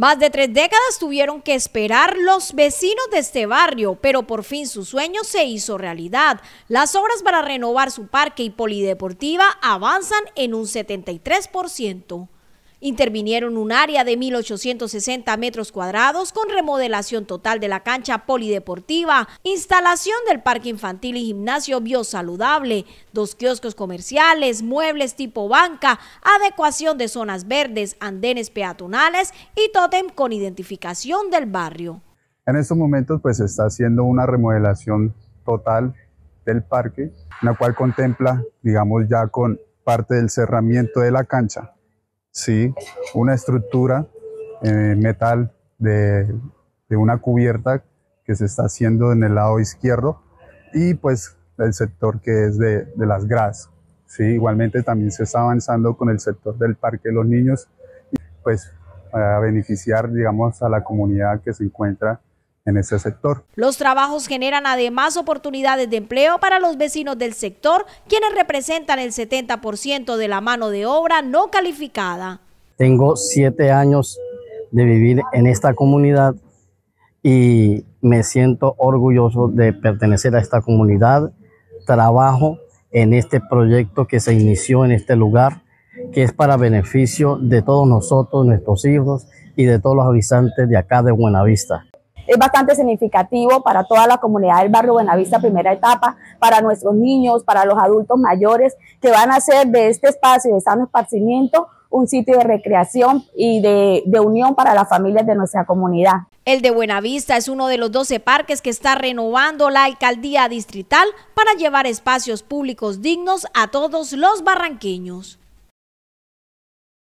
Más de tres décadas tuvieron que esperar los vecinos de este barrio, pero por fin su sueño se hizo realidad. Las obras para renovar su parque y polideportiva avanzan en un 73%. Intervinieron un área de 1.860 metros cuadrados con remodelación total de la cancha polideportiva, instalación del parque infantil y gimnasio biosaludable, dos kioscos comerciales, muebles tipo banca, adecuación de zonas verdes, andenes peatonales y tótem con identificación del barrio. En estos momentos pues se está haciendo una remodelación total del parque, la cual contempla, digamos ya con parte del cerramiento de la cancha, Sí, una estructura en eh, metal de, una cubierta que se está haciendo en el lado izquierdo y pues el sector que es de, las grasas. Sí, igualmente también se está avanzando con el sector del Parque de los Niños, pues para beneficiar, digamos, a la comunidad que se encuentra en ese sector. Los trabajos generan además oportunidades de empleo para los vecinos del sector, quienes representan el 70% de la mano de obra no calificada. Tengo siete años de vivir en esta comunidad y me siento orgulloso de pertenecer a esta comunidad. Trabajo en este proyecto que se inició en este lugar, que es para beneficio de todos nosotros, nuestros hijos y de todos los habitantes de acá de Buenavista es bastante significativo para toda la comunidad del barrio Buenavista primera etapa, para nuestros niños, para los adultos mayores, que van a hacer de este espacio de sano esparcimiento un sitio de recreación y de, de, unión para las familias de nuestra comunidad. El de Buenavista es uno de los 12 parques que está renovando la alcaldía distrital para llevar espacios públicos dignos a todos los barranqueños.